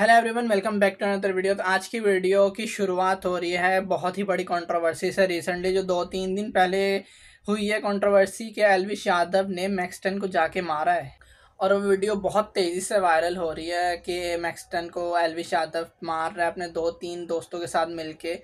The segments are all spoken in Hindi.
hello everyone welcome back to another video तो आज की वीडियो की शुरुआत हो रही है बहुत ही बड़ी कंट्रोवर्सी से रिसेंटली जो दो तीन दिन पहले हुई है कंट्रोवर्सी के एलविश यादव ने मैक्सटन को जाके मारा है और वो वीडियो बहुत तेज़ी से वायरल हो रही है कि मैक्सटन को एलविश यादव मार रहा है अपने दो तीन दोस्तों के साथ मिल के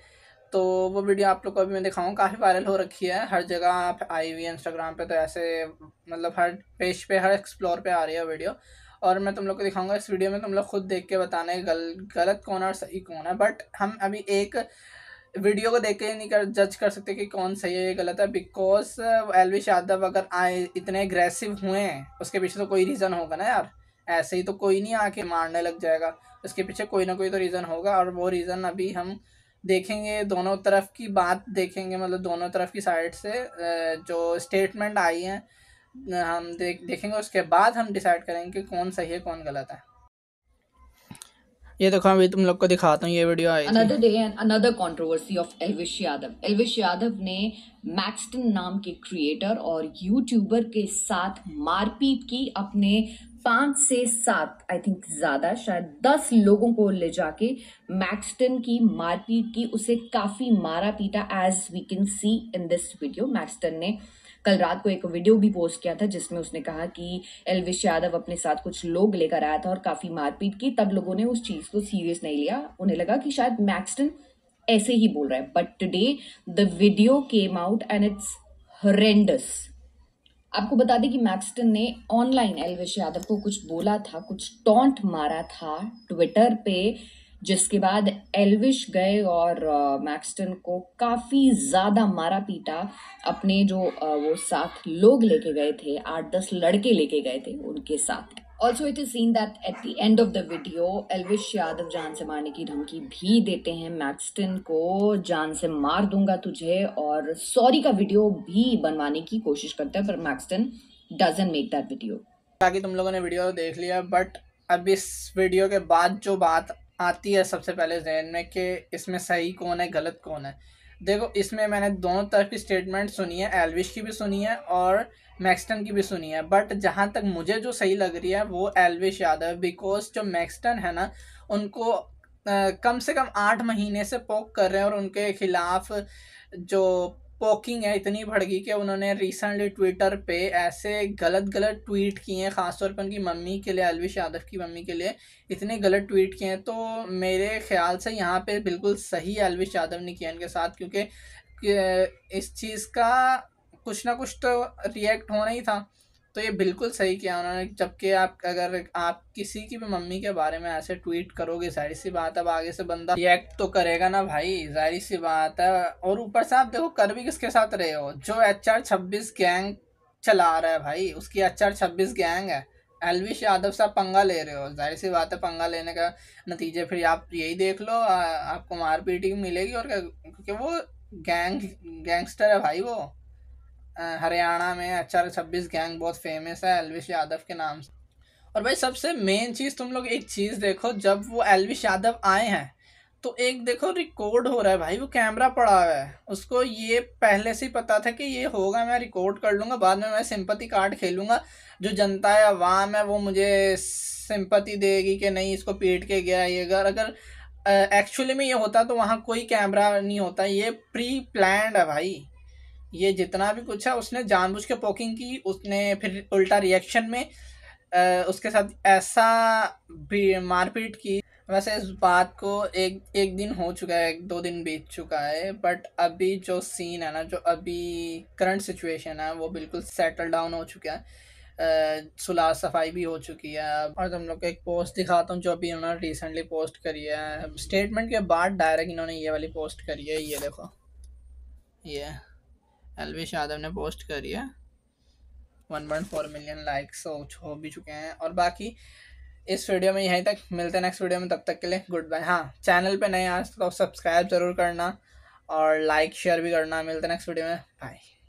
तो वो वीडियो आप लोग को अभी मैं दिखाऊँ काफ़ी वायरल हो रखी है हर जगह आप आई हुई है इंस्टाग्राम पर तो ऐसे मतलब हर पेज पे हर एक्सप्लोर पर आ रही है वीडियो और मैं तुम लोग को दिखाऊंगा इस वीडियो में तुम लोग खुद देख के बताना है गल, गलत कौन है और सही कौन है बट हम अभी एक वीडियो को देख के ही नहीं कर जज कर सकते कि कौन सही है ये गलत है बिकॉज एलविश यादव अगर आए इतने अग्रेसिव हुए हैं उसके पीछे तो कोई रीज़न होगा ना यार ऐसे ही तो कोई नहीं आके मारने लग जाएगा उसके पीछे कोई ना कोई तो रीज़न होगा और वो रीज़न अभी हम देखेंगे दोनों तरफ की बात देखेंगे मतलब दोनों तरफ की साइड से uh, जो स्टेटमेंट आई हैं हम देख देखेंगे उसके बाद हम डिसाइड करेंगे कि कौन सही है कौन गलत है ये देखो अभी तुम लोग को दिखाता हूँ ये video I another day and another controversy of Elvish Yadav Elvish Yadav ने मैक्सटन नाम के क्रिएटर और यूट्यूबर के साथ मारपीट की अपने पांच से सात आई थिंक ज्यादा शायद दस लोगों को ले जाके मैक्सटन की मारपीट की उसे काफी मारा पीटा as we can see in this video Maxtern ने uh, कल रात को एक वीडियो भी पोस्ट किया था जिसमें उसने कहा कि एलविश यादव अपने साथ कुछ लोग लेकर आया था और काफ़ी मारपीट की तब लोगों ने उस चीज़ को सीरियस नहीं लिया उन्हें लगा कि शायद मैक्सटन ऐसे ही बोल रहा है but today the video came out and it's horrendous आपको बता दें कि मैक्सटन ने ऑनलाइन एलविश यादव को कुछ बोला था कुछ टॉन्ट मारा था ट्विटर पे जिसके बाद एलविश गए और मैक्सटन को काफ़ी ज़्यादा मारा पीटा अपने जो वो साथ लोग लेके गए थे आठ दस लड़के लेके गए थे उनके साथ also it is seen that at the end of the video Elvish Yadav जान से मारने की धमकी भी देते हैं मैक्सटन को जान से मार दूंगा तुझे और सॉरी का वीडियो भी बनवाने की कोशिश करते हैं पर Maxtern doesn't make that video बाकी तुम लोगों ने वीडियो देख लिया बट अब इस वीडियो के बाद जो बात आती है सबसे पहले जहन में कि इसमें सही कौन है गलत कौन है देखो इसमें मैंने दोनों तरफ की स्टेटमेंट सुनी है एलविश की भी सुनी है और मैक्सटन की भी सुनी है बट जहाँ तक मुझे जो सही लग रही है वो एलविश यादव बिकॉज जो मैक्सटन है ना उनको आ, कम से कम आठ महीने से पोक कर रहे हैं और उनके खिलाफ जो पोकिंग है इतनी भड़ गई कि उन्होंने रिसेंटली ट्विटर पे ऐसे गलत गलत ट्वीट किए हैं ख़ासतौर पर उनकी मम्मी के लिए अलविश यादव की मम्मी के लिए इतने गलत ट्वीट किए हैं तो मेरे ख्याल से यहाँ पे बिल्कुल सही अलविश यादव ने किया इनके साथ क्योंकि इस चीज़ का कुछ ना कुछ तो रिएक्ट होना ही था तो ये बिल्कुल सही किया उन्होंने जबकि आप अगर आप किसी की भी मम्मी के बारे में ऐसे ट्वीट करोगे जाहिर सी बात है अब आगे से बंदा रिएक्ट तो करेगा ना भाई जाहिर सी बात है और ऊपर से आप देखो कर भी किसके साथ रहे हो जो एच आर छब्बीस गैंग चला रहा है भाई उसकी एच आर छब्बीस गैंग है एलविश यादव साहब पंगा ले रहे हो जाहिर सी बात है पंगा लेने का नतीजे फिर आप यही देख लो आ, आपको मारपीट ही मिलेगी और क्योंकि वो गैंग गैंगस्टर है भाई वो हरियाणा में एच आर छब्बीस गैंग बहुत फेमस है एलविश यादव के नाम से और भाई सबसे मेन चीज़ तुम लोग एक चीज़ देखो जब वो एलविश यादव आए हैं तो एक देखो रिकॉर्ड हो रहा है भाई वो कैमरा पड़ा हुआ है उसको ये पहले से ही पता था कि ये होगा मैं रिकॉर्ड कर लूँगा बाद में मैं सिंपति कार्ड खेलूँगा जो जनता है अवाम है वो मुझे सिंपति देगी कि नहीं इसको पीट के गया ये अगर अगर एक्चुअली में ये होता तो वहाँ कोई कैमरा नहीं होता ये प्री प्लान है भाई ये जितना भी कुछ है उसने जानबूझ के पोकिंग की उसने फिर उल्टा रिएक्शन में आ, उसके साथ ऐसा भी मारपीट की वैसे इस बात को एक एक दिन हो चुका है एक दो दिन बीत चुका है बट अभी जो सीन है ना जो अभी करंट सिचुएशन है वो बिल्कुल सेटल डाउन हो चुका है सुलह सफाई भी हो चुकी है और तुम तो लोग को एक पोस्ट दिखाता हूँ जो अभी उन्होंने रिसेंटली पोस्ट करी है स्टेटमेंट के बाद डायरेक्ट इन्होंने ये वाली पोस्ट करी है ये देखो ये अलवेश यादव ने पोस्ट करी है one point four million likes हो भी चुके हैं और बाकी इस वीडियो में यहीं तक मिलते हैं नेक्स्ट वीडियो में तब तक के लिए गुड बाय हाँ चैनल पे नए आज तो सब्सक्राइब ज़रूर करना और लाइक शेयर भी करना मिलते हैं नेक्स्ट वीडियो में बाय